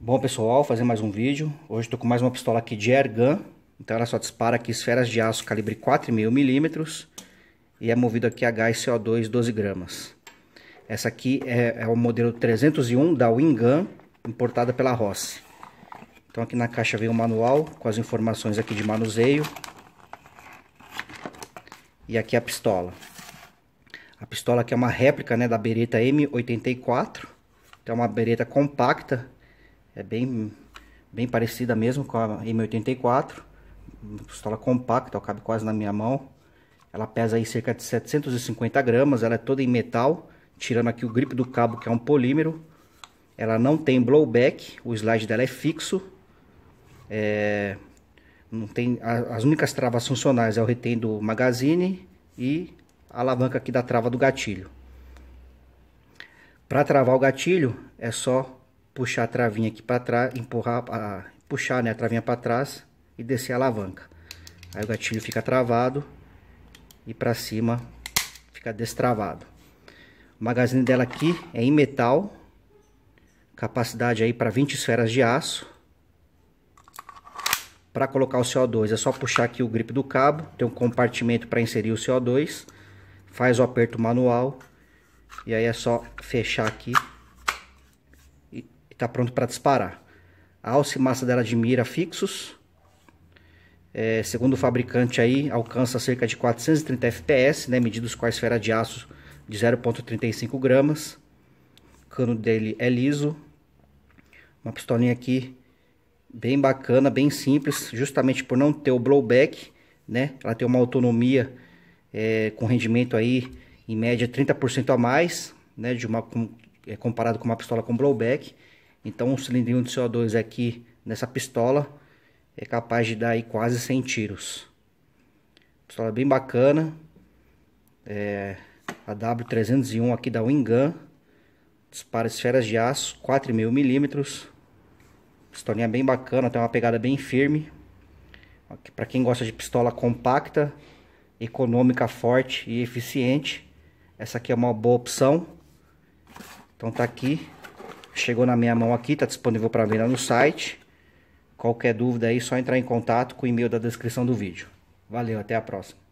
Bom pessoal, fazer mais um vídeo. Hoje estou com mais uma pistola aqui de ergan Então ela só dispara aqui esferas de aço calibre 4,5 milímetros e é movido aqui a gás CO2 12 gramas. Essa aqui é, é o modelo 301 da wingan importada pela Rossi. Então aqui na caixa vem o manual com as informações aqui de manuseio. E aqui a pistola. A pistola aqui é uma réplica né, da bereta M84. Então é uma bereta compacta é bem, bem parecida mesmo com a M84, pistola compacta, cabe quase na minha mão. Ela pesa aí cerca de 750 gramas, ela é toda em metal, tirando aqui o grip do cabo que é um polímero. Ela não tem blowback, o slide dela é fixo. É, não tem, a, as únicas travas funcionais é o retém do magazine e a alavanca aqui da trava do gatilho. Para travar o gatilho é só puxar a travinha aqui para trás, empurrar, a, puxar né, a travinha para trás e descer a alavanca. Aí o gatilho fica travado e para cima fica destravado. O magazine dela aqui é em metal, capacidade aí para 20 esferas de aço. Para colocar o CO2 é só puxar aqui o grip do cabo, tem um compartimento para inserir o CO2, faz o aperto manual e aí é só fechar aqui e está pronto para disparar. A alça e massa dela de mira fixos. É, segundo o fabricante aí, alcança cerca de 430 fps, né, medidos com a esfera de aço de 0.35 gramas. O cano dele é liso. Uma pistolinha aqui bem bacana, bem simples, justamente por não ter o blowback, né? Ela tem uma autonomia é, com rendimento aí em média 30% a mais, né? De uma com, é, comparado com uma pistola com blowback. Então um cilindrinho de CO2 aqui nessa pistola é capaz de dar aí quase 100 tiros. Pistola bem bacana. É a W301 aqui da Wingun. Dispara esferas de aço, 4,5 milímetros. Pistolinha bem bacana, tem uma pegada bem firme. Para quem gosta de pistola compacta, econômica, forte e eficiente, essa aqui é uma boa opção. Então tá aqui Chegou na minha mão aqui, tá disponível para venda no site. Qualquer dúvida aí, só entrar em contato com o e-mail da descrição do vídeo. Valeu, até a próxima.